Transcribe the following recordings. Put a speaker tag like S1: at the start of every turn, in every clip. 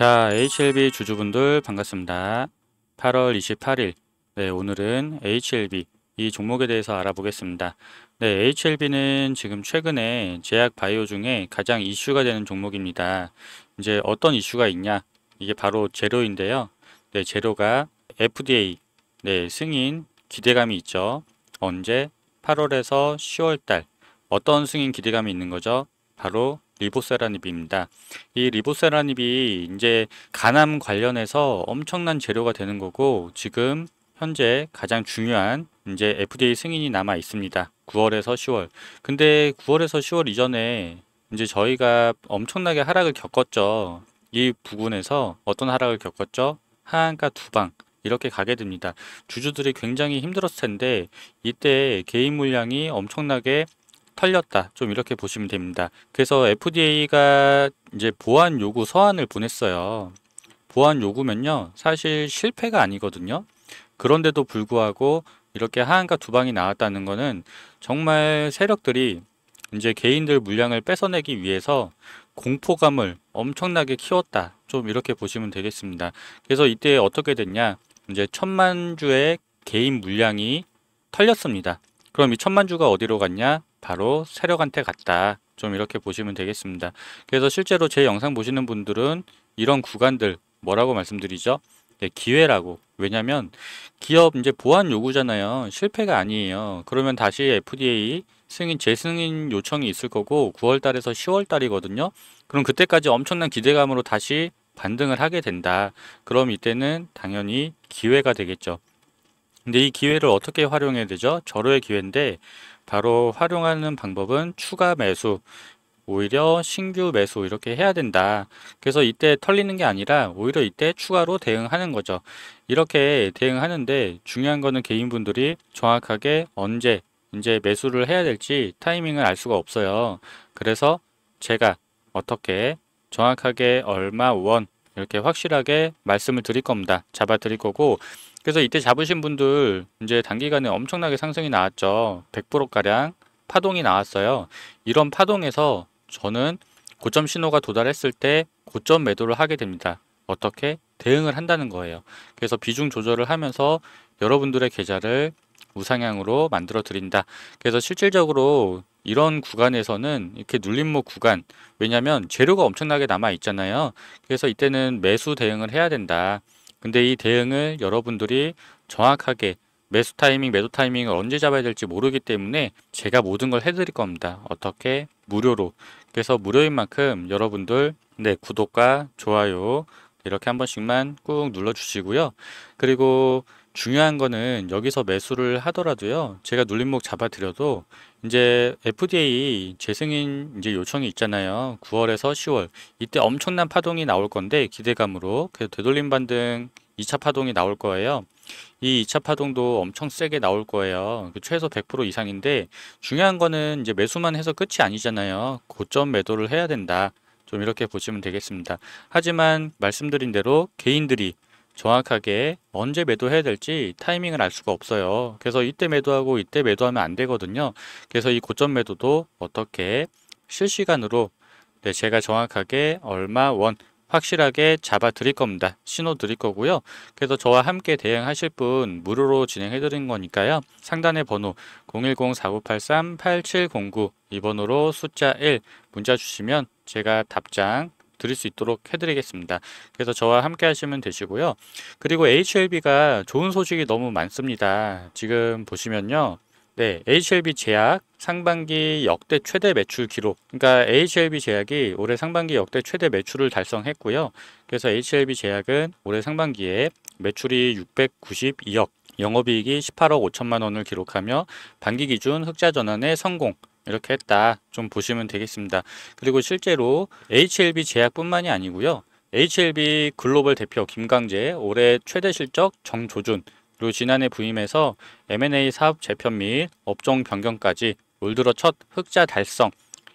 S1: 자, HLB 주주분들 반갑습니다. 8월 28일, 네, 오늘은 HLB 이 종목에 대해서 알아보겠습니다. 네, HLB는 지금 최근에 제약 바이오 중에 가장 이슈가 되는 종목입니다. 이제 어떤 이슈가 있냐? 이게 바로 제로인데요. 네, 제로가 FDA 네, 승인 기대감이 있죠. 언제? 8월에서 10월 달 어떤 승인 기대감이 있는 거죠? 바로 리보세라닙입니다. 이 리보세라닙이 이제 간암 관련해서 엄청난 재료가 되는 거고 지금 현재 가장 중요한 이제 FDA 승인이 남아 있습니다. 9월에서 10월. 근데 9월에서 10월 이전에 이제 저희가 엄청나게 하락을 겪었죠. 이 부분에서 어떤 하락을 겪었죠? 하한가 두 방 이렇게 가게 됩니다. 주주들이 굉장히 힘들었을 텐데 이때 개인 물량이 엄청나게 털렸다. 좀 이렇게 보시면 됩니다. 그래서 FDA가 이제 보안 요구 서한을 보냈어요. 보안 요구면요. 사실 실패가 아니거든요. 그런데도 불구하고 이렇게 하한가 두 방이 나왔다는 것은 정말 세력들이 이제 개인들 물량을 뺏어내기 위해서 공포감을 엄청나게 키웠다. 좀 이렇게 보시면 되겠습니다. 그래서 이때 어떻게 됐냐? 이제 천만 주의 개인 물량이 털렸습니다. 그럼 이 천만 주가 어디로 갔냐? 바로 세력한테 갔다. 좀 이렇게 보시면 되겠습니다. 그래서 실제로 제 영상 보시는 분들은 이런 구간들 뭐라고 말씀드리죠? 네, 기회라고. 왜냐면 기업 이제 보안 요구잖아요. 실패가 아니에요. 그러면 다시 FDA 승인 재승인 요청이 있을 거고 9월 달에서 10월 달이거든요. 그럼 그때까지 엄청난 기대감으로 다시 반등을 하게 된다. 그럼 이때는 당연히 기회가 되겠죠. 근데 이 기회를 어떻게 활용해야 되죠? 절호의 기회인데 바로 활용하는 방법은 추가 매수, 오히려 신규 매수 이렇게 해야 된다. 그래서 이때 털리는 게 아니라 오히려 이때 추가로 대응하는 거죠. 이렇게 대응하는데 중요한 거는 개인분들이 정확하게 언제 이제 매수를 해야 될지 타이밍을 알 수가 없어요. 그래서 제가 어떻게 정확하게 얼마 원 이렇게 확실하게 말씀을 드릴 겁니다. 잡아 드릴 거고 그래서 이때 잡으신 분들 이제 단기간에 엄청나게 상승이 나왔죠. 100%가량 파동이 나왔어요. 이런 파동에서 저는 고점 신호가 도달했을 때 고점 매도를 하게 됩니다. 어떻게 대응을 한다는 거예요. 그래서 비중 조절을 하면서 여러분들의 계좌를 우상향으로 만들어 드린다. 그래서 실질적으로 이런 구간에서는 이렇게 눌림목 구간 왜냐하면 재료가 엄청나게 남아 있잖아요 그래서 이때는 매수 대응을 해야 된다 근데 이 대응을 여러분들이 정확하게 매수 타이밍, 매도 타이밍을 언제 잡아야 될지 모르기 때문에 제가 모든 걸 해드릴 겁니다. 어떻게? 무료로. 그래서 무료인 만큼 여러분들 네, 구독과 좋아요 이렇게 한 번씩만 꾹 눌러주시고요. 그리고 중요한 거는 여기서 매수를 하더라도요. 제가 눌림목 잡아드려도 이제 FDA 재승인 이제 요청이 있잖아요. 9월에서 10월 이때 엄청난 파동이 나올 건데 기대감으로 그 되돌림 반등 2차 파동이 나올 거예요. 이 2차 파동도 엄청 세게 나올 거예요. 그 최소 100% 이상인데 중요한 거는 이제 매수만 해서 끝이 아니잖아요. 고점 매도를 해야 된다. 좀 이렇게 보시면 되겠습니다. 하지만 말씀드린 대로 개인들이 정확하게 언제 매도해야 될지 타이밍을 알 수가 없어요. 그래서 이때 매도하고 이때 매도하면 안 되거든요. 그래서 이 고점 매도도 어떻게 실시간으로 네, 제가 정확하게 얼마 원 확실하게 잡아 드릴 겁니다. 신호 드릴 거고요. 그래서 저와 함께 대응하실 분 무료로 진행해 드린 거니까요. 상단의 번호 010-4983-8709 이 번호로 숫자 1 문자 주시면 제가 답장 드릴 수 있도록 해드리겠습니다. 그래서 저와 함께 하시면 되시고요. 그리고 HLB가 좋은 소식이 너무 많습니다. 지금 보시면요. 네, HLB 제약 상반기 역대 최대 매출 기록. 그러니까 HLB 제약이 올해 상반기 역대 최대 매출을 달성했고요. 그래서 HLB 제약은 올해 상반기에 매출이 692억, 영업이익이 18억 5천만 원을 기록하며 반기 기준 흑자 전환에 성공, 이렇게 했다 좀 보시면 되겠습니다. 그리고 실제로 HLB 제약뿐만이 아니고요. HLB 글로벌 대표 김강재 올해 최대 실적 정조준 그리고 지난해 부임해서 M&A 사업 재편 및 업종 변경까지 올 들어 첫 흑자 달성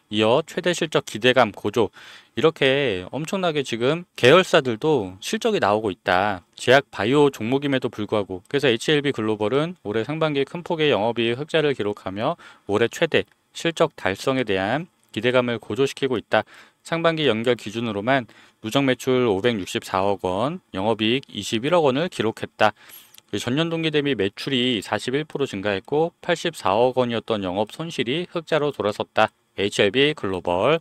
S1: 이어 최대 실적 기대감 고조 이렇게 엄청나게 지금 계열사들도 실적이 나오고 있다. 제약 바이오 종목임에도 불구하고 그래서 HLB 글로벌은 올해 상반기 큰 폭의 영업이익 흑자를 기록하며 올해 최대 실적 달성에 대한 기대감을 고조시키고 있다. 상반기 연결 기준으로만 누적 매출 564억 원, 영업이익 21억 원을 기록했다. 그 전년 동기 대비 매출이 41% 증가했고 84억 원이었던 영업 손실이 흑자로 돌아섰다. HLB 글로벌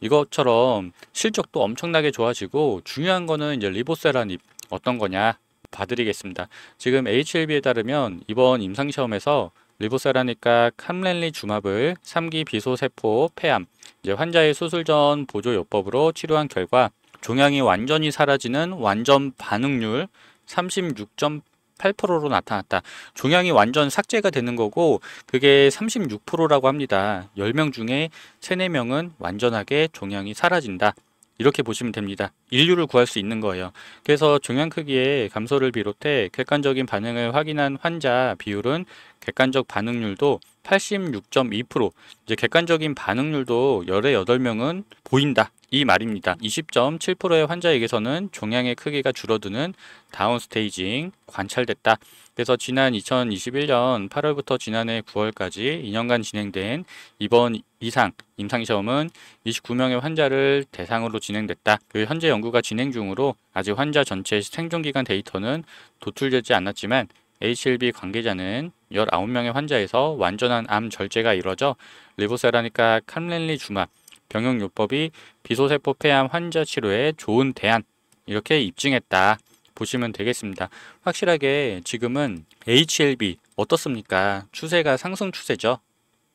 S1: 이것처럼 실적도 엄청나게 좋아지고 중요한 거는 이제 리보세라니 어떤 거냐 봐드리겠습니다. 지금 HLB에 따르면 이번 임상시험에서 리보세라니까 캄렐리 주맙을 3기 비소세포 폐암 이제 환자의 수술 전 보조요법으로 치료한 결과 종양이 완전히 사라지는 완전 반응률 36.8%로 나타났다. 종양이 완전 삭제가 되는 거고 그게 36%라고 합니다. 10명 중에 3, 4명은 완전하게 종양이 사라진다. 이렇게 보시면 됩니다. 인류를 구할 수 있는 거예요. 그래서 종양 크기의 감소를 비롯해 객관적인 반응을 확인한 환자 비율은 객관적 반응률도 86.2% 이제 객관적인 반응률도 18명은 보인다 이 말입니다. 20.7%의 환자에게서는 종양의 크기가 줄어드는 다운 스테이징 관찰됐다. 그래서 지난 2021년 8월부터 지난해 9월까지 2년간 진행된 이번 이상 임상시험은 29명의 환자를 대상으로 진행됐다. 그 현재 연구가 진행 중으로 아직 환자 전체 생존기간 데이터는 도출되지 않았지만 HLB 관계자는 19명의 환자에서 완전한 암 절제가 이뤄져 리보세라니까 칼렐리 주막 병역요법이 비소세포 폐암 환자 치료에 좋은 대안 이렇게 입증했다. 보시면 되겠습니다. 확실하게 지금은 HLB 어떻습니까? 추세가 상승 추세죠.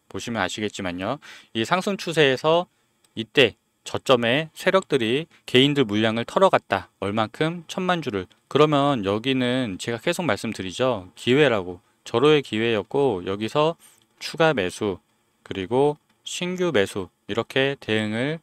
S1: 보시면 아시겠지만요. 이 상승 추세에서 이때 저점에 세력들이 개인들 물량을 털어갔다. 얼만큼? 천만 주를. 그러면 여기는 제가 계속 말씀드리죠. 기회라고. 절호의 기회였고 여기서 추가 매수 그리고 신규 매수 이렇게 대응을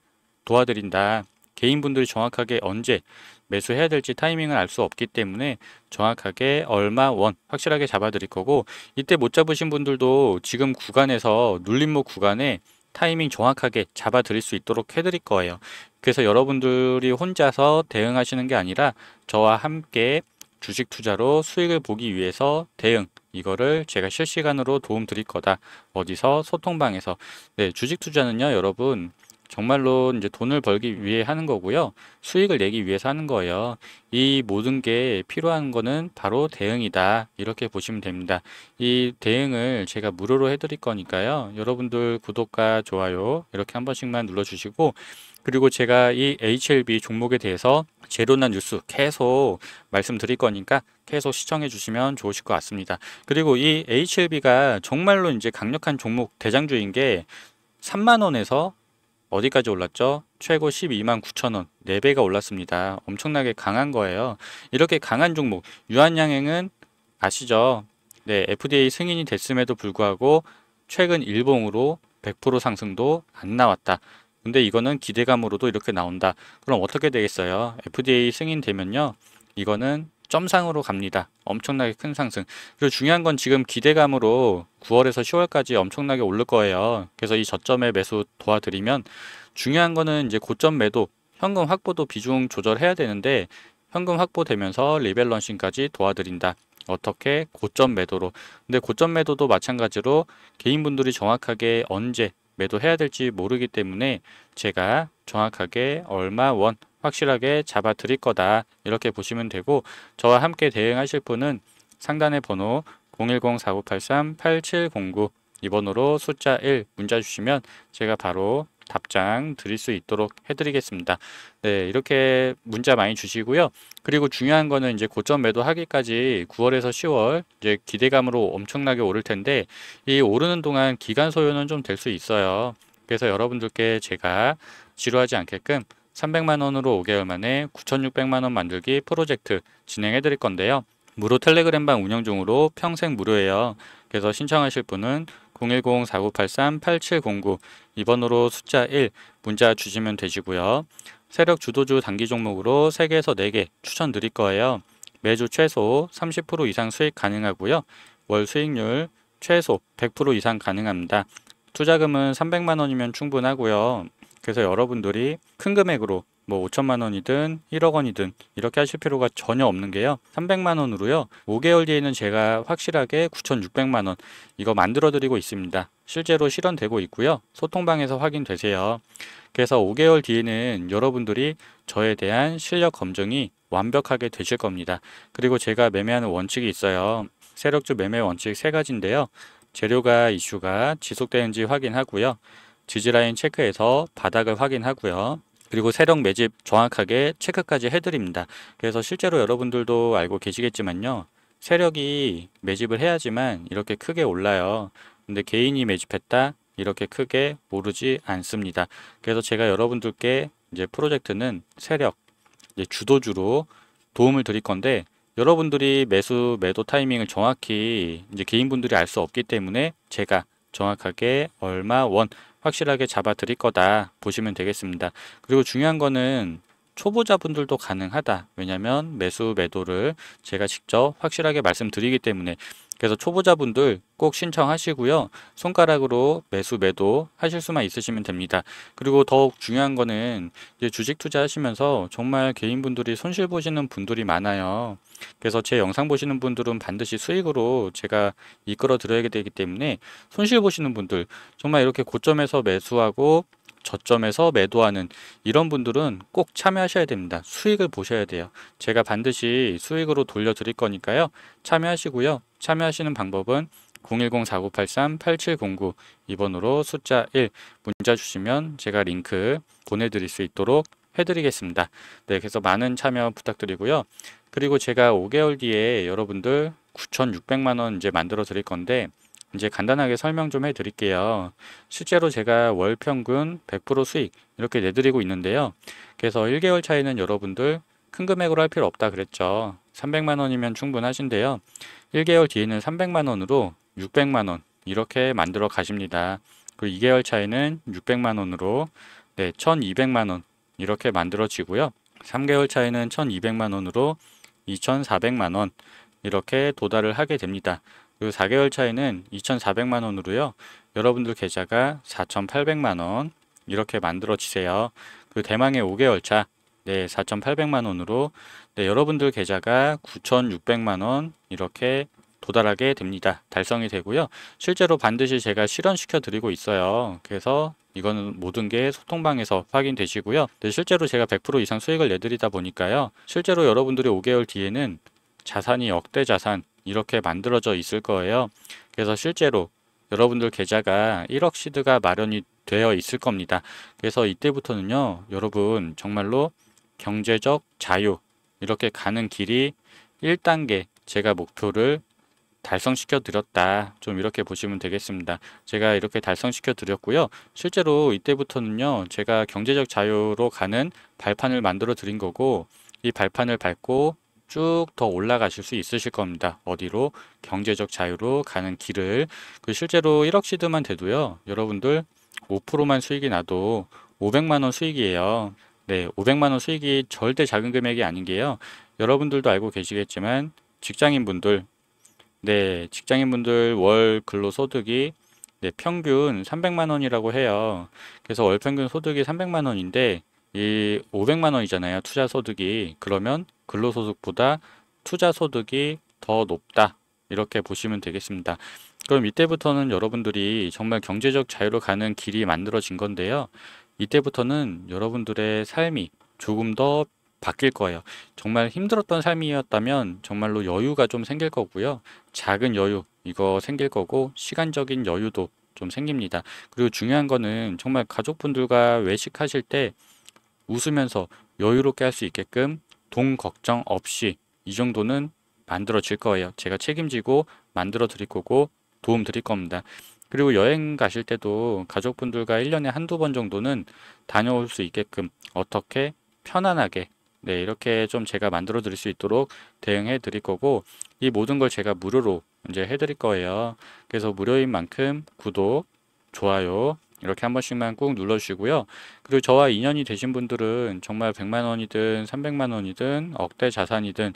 S1: 도와드린다. 개인분들이 정확하게 언제 매수해야 될지 타이밍을 알 수 없기 때문에 정확하게 얼마 원 확실하게 잡아드릴 거고 이때 못 잡으신 분들도 지금 구간에서 눌림목 구간에 타이밍 정확하게 잡아드릴 수 있도록 해드릴 거예요. 그래서 여러분들이 혼자서 대응하시는 게 아니라 저와 함께 주식 투자로 수익을 보기 위해서 대응 이거를 제가 실시간으로 도움 드릴 거다. 어디서? 소통방에서. 네, 주식 투자는요, 여러분. 정말로 이제 돈을 벌기 위해 하는 거고요. 수익을 내기 위해서 하는 거예요. 이 모든 게 필요한 거는 바로 대응이다. 이렇게 보시면 됩니다. 이 대응을 제가 무료로 해드릴 거니까요. 여러분들 구독과 좋아요 이렇게 한 번씩만 눌러주시고 그리고 제가 이 HLB 종목에 대해서 재료나 뉴스 계속 말씀드릴 거니까 계속 시청해 주시면 좋으실 것 같습니다. 그리고 이 HLB가 정말로 이제 강력한 종목 대장주인 게 3만 원에서 어디까지 올랐죠? 최고 12만 9천 원, 4배가 올랐습니다. 엄청나게 강한 거예요. 이렇게 강한 종목, 유한양행은 아시죠? 네, FDA 승인이 됐음에도 불구하고 최근 일봉으로 100% 상승도 안 나왔다. 근데 이거는 기대감으로도 이렇게 나온다. 그럼 어떻게 되겠어요? FDA 승인되면요. 이거는 점상으로 갑니다. 엄청나게 큰 상승. 그리고 중요한 건 지금 기대감으로 9월에서 10월까지 엄청나게 오를 거예요. 그래서 이저점에 매수 도와드리면 중요한 거는 이제 고점 매도, 현금 확보도 비중 조절해야 되는데 현금 확보되면서 리밸런싱까지 도와드린다. 어떻게 고점 매도로 근데 고점 매도도 마찬가지로 개인분들이 정확하게 언제 매도해야 될지 모르기 때문에 제가 정확하게 얼마 원 확실하게 잡아 드릴 거다 이렇게 보시면 되고 저와 함께 대응하실 분은 상단의 번호 0 1 0 4 9 8 3 8 7 0 9 이번으로 숫자 1 문자 주시면 제가 바로 답장 드릴 수 있도록 해드리겠습니다. 네, 이렇게 문자 많이 주시고요. 그리고 중요한 거는 이제 고점 매도 하기까지 9월에서 10월 이제 기대감으로 엄청나게 오를 텐데 이 오르는 동안 기간 소요는 좀 될 수 있어요. 그래서 여러분들께 제가 지루하지 않게끔 300만 원으로 5개월 만에 9,600만 원 만들기 프로젝트 진행해 드릴 건데요. 무료 텔레그램 방 운영 중으로 평생 무료예요. 그래서 신청하실 분은 010-4983-8709 2번으로 숫자 1 문자 주시면 되시고요. 세력 주도주 단기 종목으로 3개에서 4개 추천드릴 거예요. 매주 최소 30% 이상 수익 가능하고요. 월 수익률 최소 100% 이상 가능합니다. 투자금은 300만 원이면 충분하고요. 그래서 여러분들이 큰 금액으로 뭐 5천만 원이든 1억 원이든 이렇게 하실 필요가 전혀 없는 게요. 300만 원으로요. 5개월 뒤에는 제가 확실하게 9,600만 원 이거 만들어 드리고 있습니다. 실제로 실현되고 있고요. 소통방에서 확인되세요. 그래서 5개월 뒤에는 여러분들이 저에 대한 실력 검증이 완벽하게 되실 겁니다. 그리고 제가 매매하는 원칙이 있어요. 세력주 매매 원칙 세 가지인데요. 재료가 이슈가 지속되는지 확인하고요. 지지라인 체크해서 바닥을 확인하고요. 그리고 세력 매집 정확하게 체크까지 해드립니다. 그래서 실제로 여러분들도 알고 계시겠지만요. 세력이 매집을 해야지만 이렇게 크게 올라요. 근데 개인이 매집했다? 이렇게 크게 모르지 않습니다. 그래서 제가 여러분들께 이제 프로젝트는 세력, 이제 주도주로 도움을 드릴 건데 여러분들이 매수 매도 타이밍을 정확히 이제 개인분들이 알 수 없기 때문에 제가 정확하게 얼마 원 확실하게 잡아드릴 거다 보시면 되겠습니다. 그리고 중요한 거는 초보자분들도 가능하다. 왜냐면 매수 매도를 제가 직접 확실하게 말씀드리기 때문에 그래서 초보자분들 꼭 신청하시고요. 손가락으로 매수 매도 하실 수만 있으시면 됩니다. 그리고 더욱 중요한 거는 이제 주식 투자하시면서 정말 개인분들이 손실 보시는 분들이 많아요. 그래서 제 영상 보시는 분들은 반드시 수익으로 제가 이끌어 드려야 되기 때문에 손실 보시는 분들 정말 이렇게 고점에서 매수하고 저점에서 매도하는 이런 분들은 꼭 참여하셔야 됩니다. 수익을 보셔야 돼요. 제가 반드시 수익으로 돌려드릴 거니까요. 참여하시고요. 참여하시는 방법은 010-4983-8709 이번으로 숫자 1 문자 주시면 제가 링크 보내드릴 수 있도록 해드리겠습니다. 네, 그래서 많은 참여 부탁드리고요. 그리고 제가 5개월 뒤에 여러분들 9,600만 원 이제 만들어 드릴 건데 이제 간단하게 설명 좀 해드릴게요. 실제로 제가 월 평균 100% 수익 이렇게 내드리고 있는데요. 그래서 1개월 차이는 여러분들 큰 금액으로 할 필요 없다 그랬죠. 300만 원이면 충분하신데요. 1개월 뒤에는 300만 원으로 600만 원 이렇게 만들어 가십니다. 그리고 2개월 차에는 600만 원으로 네, 1200만 원 이렇게 만들어지고요. 3개월 차에는 1200만 원으로 2400만 원 이렇게 도달을 하게 됩니다. 그 4개월 차에는 2400만 원으로요. 여러분들 계좌가 4800만 원 이렇게 만들어지세요. 그 대망의 5개월 차 네, 4,800만 원으로 네, 여러분들 계좌가 9,600만 원 이렇게 도달하게 됩니다. 달성이 되고요. 실제로 반드시 제가 실현시켜 드리고 있어요. 그래서 이거는 모든 게 소통방에서 확인되시고요. 근데 네, 실제로 제가 100% 이상 수익을 내드리다 보니까요. 실제로 여러분들이 5개월 뒤에는 자산이 억대 자산 이렇게 만들어져 있을 거예요. 그래서 실제로 여러분들 계좌가 1억 시드가 마련이 되어 있을 겁니다. 그래서 이때부터는요. 여러분 정말로 경제적 자유 이렇게 가는 길이 1단계 제가 목표를 달성시켜 드렸다. 좀 이렇게 보시면 되겠습니다. 제가 이렇게 달성시켜 드렸고요. 실제로 이때부터는요. 제가 경제적 자유로 가는 발판을 만들어 드린 거고 이 발판을 밟고 쭉 더 올라가실 수 있으실 겁니다. 어디로? 경제적 자유로 가는 길을. 그 실제로 1억 시드만 돼도요. 여러분들 5%만 수익이 나도 500만원 수익이에요. 네, 500만원 수익이 절대 작은 금액이 아닌 게요. 여러분들도 알고 계시겠지만 직장인분들 네, 직장인분들 월 근로소득이 네, 평균 300만 원이라고 해요. 그래서 월 평균 소득이 300만 원인데 이 500만 원이잖아요. 투자 소득이. 그러면 근로소득보다 투자 소득이 더 높다. 이렇게 보시면 되겠습니다. 그럼 이때부터는 여러분들이 정말 경제적 자유로 가는 길이 만들어진 건데요. 이때부터는 여러분들의 삶이 조금 더 바뀔 거예요. 정말 힘들었던 삶이었다면 정말로 여유가 좀 생길 거고요. 작은 여유 이거 생길 거고 시간적인 여유도 좀 생깁니다. 그리고 중요한 거는 정말 가족분들과 외식하실 때 웃으면서 여유롭게 할 수 있게끔 돈 걱정 없이 이 정도는 만들어질 거예요. 제가 책임지고 만들어 드릴 거고 도움 드릴 겁니다. 그리고 여행 가실 때도 가족분들과 1년에 한두 번 정도는 다녀올 수 있게끔 어떻게 편안하게 네, 이렇게 좀 제가 만들어 드릴 수 있도록 대응해 드릴 거고 이 모든 걸 제가 무료로 이제 해 드릴 거예요. 그래서 무료인 만큼 구독, 좋아요 이렇게 한 번씩만 꾹 눌러 주시고요. 그리고 저와 인연이 되신 분들은 정말 100만 원이든 300만 원이든 억대 자산이든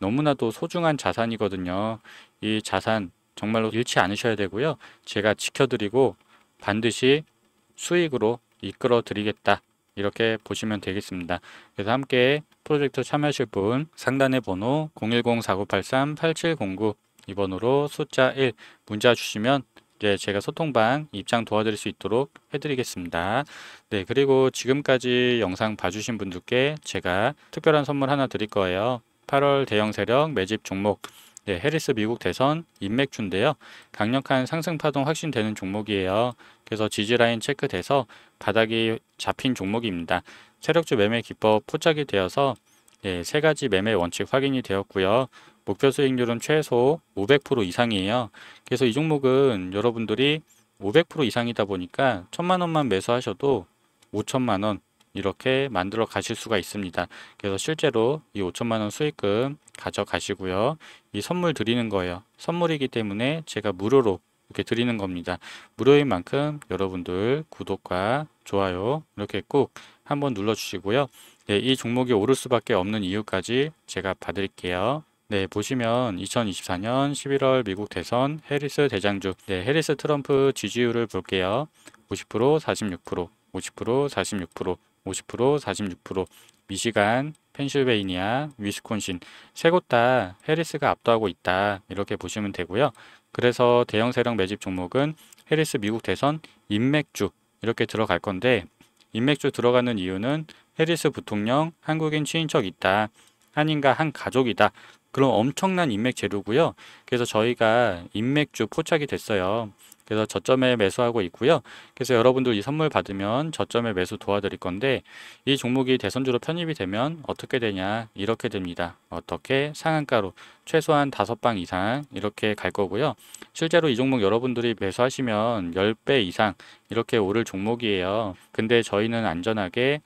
S1: 너무나도 소중한 자산이거든요. 이 자산 정말로 잃지 않으셔야 되고요. 제가 지켜드리고 반드시 수익으로 이끌어 드리겠다. 이렇게 보시면 되겠습니다. 그래서 함께 프로젝트 참여하실 분 상단의 번호 010-4983-8709 2번으로 숫자 1 문자 주시면 네, 제가 소통방 입장 도와드릴 수 있도록 해드리겠습니다. 네, 그리고 지금까지 영상 봐주신 분들께 제가 특별한 선물 하나 드릴 거예요. 8월 대형 세력 매집 종목 네, 해리스 미국 대선 인맥주인데요. 강력한 상승파동 확신되는 종목이에요. 그래서 지지라인 체크돼서 바닥이 잡힌 종목입니다. 세력주 매매 기법 포착이 되어서 네, 세 가지 매매 원칙 확인이 되었고요. 목표 수익률은 최소 500% 이상이에요. 그래서 이 종목은 여러분들이 500% 이상이다 보니까 천만 원만 매수하셔도 5천만 원, 이렇게 만들어 가실 수가 있습니다. 그래서 실제로 이 5천만 원 수익금 가져가시고요. 이 선물 드리는 거예요. 선물이기 때문에 제가 무료로 이렇게 드리는 겁니다. 무료인 만큼 여러분들 구독과 좋아요 이렇게 꼭 한번 눌러주시고요. 네, 이 종목이 오를 수밖에 없는 이유까지 제가 봐드릴게요. 네, 보시면 2024년 11월 미국 대선 해리스 대장주, 네, 해리스 트럼프 지지율을 볼게요. 50%, 46%, 50%, 46%, 50%, 46%, 미시간, 펜실베이니아, 위스콘신 세 곳다 해리스가 압도하고 있다 이렇게 보시면 되고요. 그래서 대형 세력 매집 종목은 해리스 미국 대선 인맥주 이렇게 들어갈 건데 인맥주 들어가는 이유는 해리스 부통령 한국인 친인척 있다 한인과 한 가족이다 그런 엄청난 인맥 재료고요. 그래서 저희가 인맥주 포착이 됐어요. 그래서 저점에 매수하고 있고요. 그래서 여러분들 이 선물 받으면 저점에 매수 도와드릴 건데 이 종목이 대선주로 편입이 되면 어떻게 되냐 이렇게 됩니다. 어떻게 상한가로 최소한 5방 이상 이렇게 갈 거고요. 실제로 이 종목 여러분들이 매수하시면 1 0배 이상 이렇게 오를 종목이에요. 근데 저희는 안전하게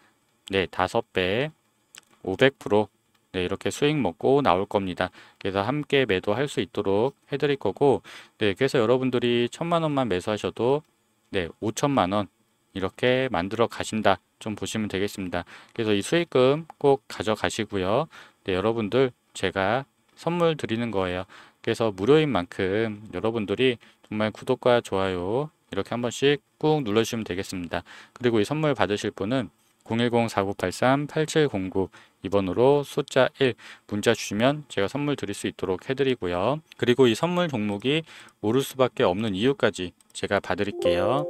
S1: 네, 다배500% 네, 이렇게 수익 먹고 나올 겁니다. 그래서 함께 매도할 수 있도록 해드릴 거고, 네, 그래서 여러분들이 천만 원만 매수하셔도, 네, 5천만 원 이렇게 만들어 가신다. 좀 보시면 되겠습니다. 그래서 이 수익금 꼭 가져가시고요. 네, 여러분들 제가 선물 드리는 거예요. 그래서 무료인 만큼 여러분들이 정말 구독과 좋아요 이렇게 한 번씩 꾹 눌러주시면 되겠습니다. 그리고 이 선물 받으실 분은 010-4983-8709 2번으로 숫자 1 문자 주시면 제가 선물 드릴 수 있도록 해드리고요. 그리고 이 선물 종목이 오를 수밖에 없는 이유까지 제가 봐드릴게요.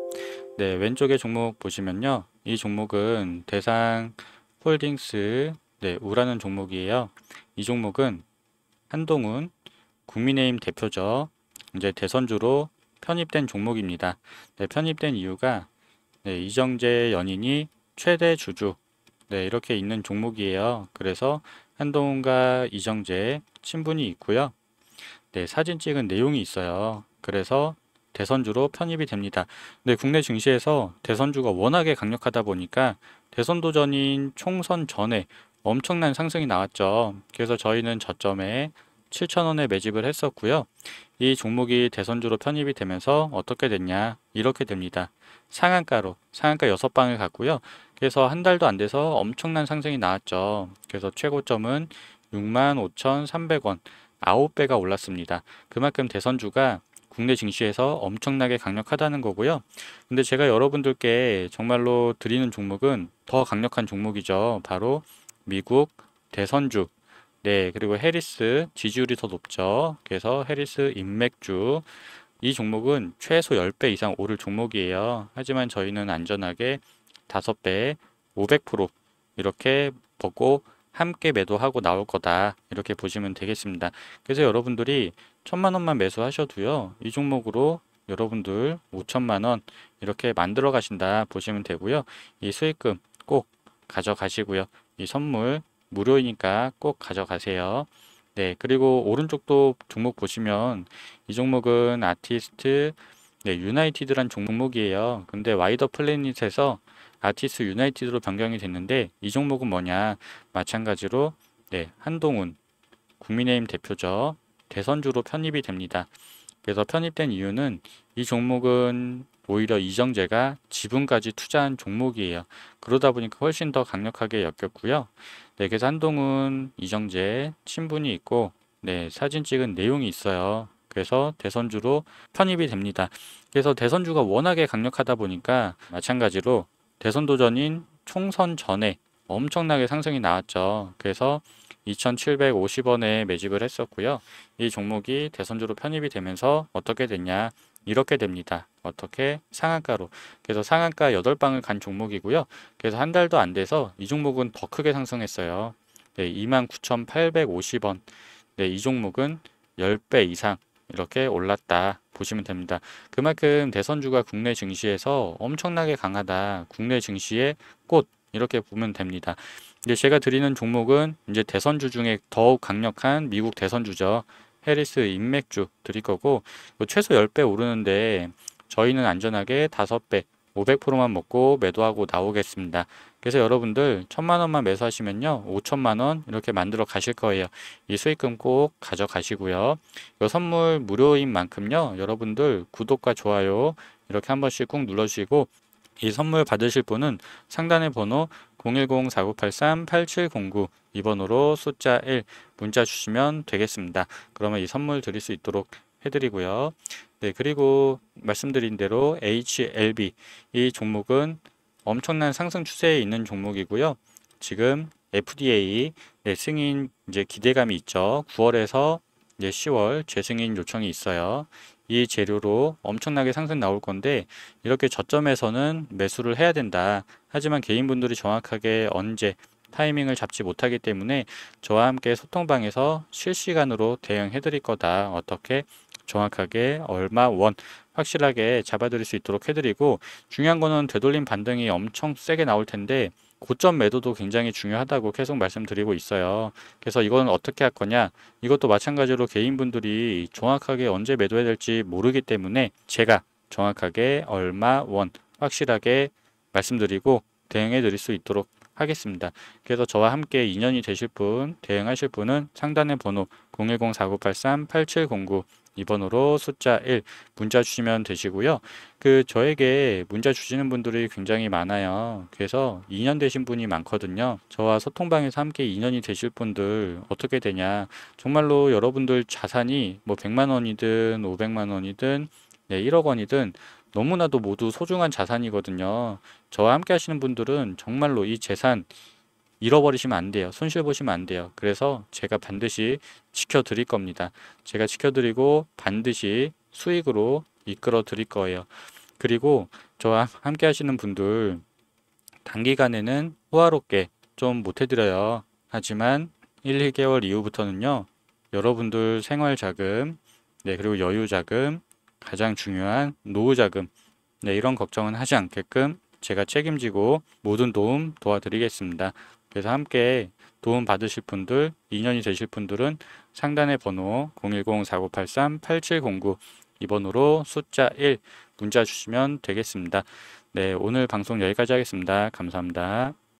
S1: 네, 왼쪽에 종목 보시면요. 이 종목은 대상 홀딩스 네, 우라는 종목이에요. 이 종목은 한동훈 국민의힘 대표죠. 이제 대선주로 편입된 종목입니다. 네, 편입된 이유가 네, 이정재 연인이 최대 주주 네 이렇게 있는 종목이에요. 그래서 한동훈과 이정재 친분이 있고요. 네 사진 찍은 내용이 있어요. 그래서 대선주로 편입이 됩니다. 근데 네, 국내 증시에서 대선주가 워낙에 강력하다 보니까 대선 도전인 총선 전에 엄청난 상승이 나왔죠. 그래서 저희는 저점에 7,000원에 매집을 했었고요. 이 종목이 대선주로 편입이 되면서 어떻게 됐냐 이렇게 됩니다. 상한가로 상한가 6방을 갔고요. 그래서 한 달도 안 돼서 엄청난 상승이 나왔죠. 그래서 최고점은 65,300원 9배가 올랐습니다. 그만큼 대선주가 국내 증시에서 엄청나게 강력하다는 거고요. 근데 제가 여러분들께 정말로 드리는 종목은 더 강력한 종목이죠. 바로 미국 대선주. 네, 그리고 해리스 지지율이 더 높죠. 그래서 해리스 인맥주. 이 종목은 최소 10배 이상 오를 종목이에요. 하지만 저희는 안전하게 5배500% 이렇게 보고 함께 매도하고 나올 거다 이렇게 보시면 되겠습니다. 그래서 여러분들이 천만 원만 매수하셔도요. 이 종목으로 여러분들 5천만 원 이렇게 만들어 가신다 보시면 되고요. 이 수익금 꼭 가져가시고요. 이 선물 무료이니까 꼭 가져가세요. 네, 그리고 오른쪽도 종목 보시면 이 종목은 아티스트 네, 유나이티드란 종목이에요. 근데 와이더 플래닛에서 아티스 유나이티드로 변경이 됐는데 이 종목은 뭐냐? 마찬가지로 네, 한동훈 국민의힘 대표죠. 대선주로 편입이 됩니다. 그래서 편입된 이유는 이 종목은 오히려 이정재가 지분까지 투자한 종목이에요. 그러다 보니까 훨씬 더 강력하게 엮였고요. 네, 그래서 한동훈, 이정재 친분이 있고 네, 사진 찍은 내용이 있어요. 그래서 대선주로 편입이 됩니다. 그래서 대선주가 워낙에 강력하다 보니까 마찬가지로 대선 도전인 총선 전에 엄청나게 상승이 나왔죠. 그래서 2,750원에 매집을 했었고요. 이 종목이 대선주로 편입이 되면서 어떻게 됐냐? 이렇게 됩니다. 어떻게 상한가로. 그래서 상한가 8방을 간 종목이고요. 그래서 한 달도 안 돼서 이 종목은 더 크게 상승했어요. 네, 29,850원. 네, 이 종목은 10배 이상 이렇게 올랐다 보시면 됩니다. 그만큼 대선주가 국내 증시에서 엄청나게 강하다. 국내 증시의 꽃 이렇게 보면 됩니다. 이제 제가 드리는 종목은 이제 대선주 중에 더욱 강력한 미국 대선주죠. 해리스 인맥주 드릴 거고 뭐 최소 10배 오르는데 저희는 안전하게 5배 500%만 먹고 매도하고 나오겠습니다. 그래서 여러분들 천만 원만 매수하시면요. 5천만 원 이렇게 만들어 가실 거예요. 이 수익금 꼭 가져가시고요. 이 선물 무료인 만큼요. 여러분들 구독과 좋아요 이렇게 한 번씩 꾹 눌러주시고 이 선물 받으실 분은 상단의 번호 010-4983-8709 이번호로 숫자 1 문자 주시면 되겠습니다. 그러면 이 선물 드릴 수 있도록 해드리고요. 네, 그리고 말씀드린 대로 HLB 이 종목은 엄청난 상승 추세에 있는 종목이고요. 지금 FDA 네, 승인 이제 기대감이 있죠. 9월에서 이제 10월 재승인 요청이 있어요. 이 재료로 엄청나게 상승 나올 건데 이렇게 저점에서는 매수를 해야 된다. 하지만 개인분들이 정확하게 언제 타이밍을 잡지 못하기 때문에 저와 함께 소통방에서 실시간으로 대응해 드릴 거다. 어떻게 정확하게 얼마 원 확실하게 잡아드릴 수 있도록 해드리고 중요한 거는 되돌림 반등이 엄청 세게 나올 텐데 고점 매도도 굉장히 중요하다고 계속 말씀드리고 있어요. 그래서 이건 어떻게 할 거냐? 이것도 마찬가지로 개인분들이 정확하게 언제 매도해야 될지 모르기 때문에 제가 정확하게 얼마 원 확실하게 말씀드리고 대응해 드릴 수 있도록 하겠습니다. 그래서 저와 함께 인연이 되실 분, 대응하실 분은 상단의 번호 010-4983-8709 2번으로 숫자 1 문자 주시면 되시고요. 그 저에게 문자 주시는 분들이 굉장히 많아요. 그래서 2년 되신 분이 많거든요. 저와 소통방에서 함께 2년이 되실 분들 어떻게 되냐. 정말로 여러분들 자산이 뭐 100만 원이든 500만 원이든 네, 1억 원이든 너무나도 모두 소중한 자산이거든요. 저와 함께 하시는 분들은 정말로 이 재산 잃어버리시면 안 돼요. 손실 보시면 안 돼요. 그래서 제가 반드시 지켜드릴 겁니다. 제가 지켜드리고 반드시 수익으로 이끌어 드릴 거예요. 그리고 저와 함께 하시는 분들 단기간에는 호화롭게 좀 못해드려요. 하지만 1, 2개월 이후부터는요. 여러분들 생활자금, 네 그리고 여유자금, 가장 중요한 노후자금, 네 이런 걱정은 하지 않게끔 제가 책임지고 모든 도움 도와드리겠습니다. 그래서 함께 도움 받으실 분들, 인연이 되실 분들은 상단의 번호 010-4983-8709 이번호로 숫자 1 문자 주시면 되겠습니다. 네, 오늘 방송 여기까지 하겠습니다. 감사합니다.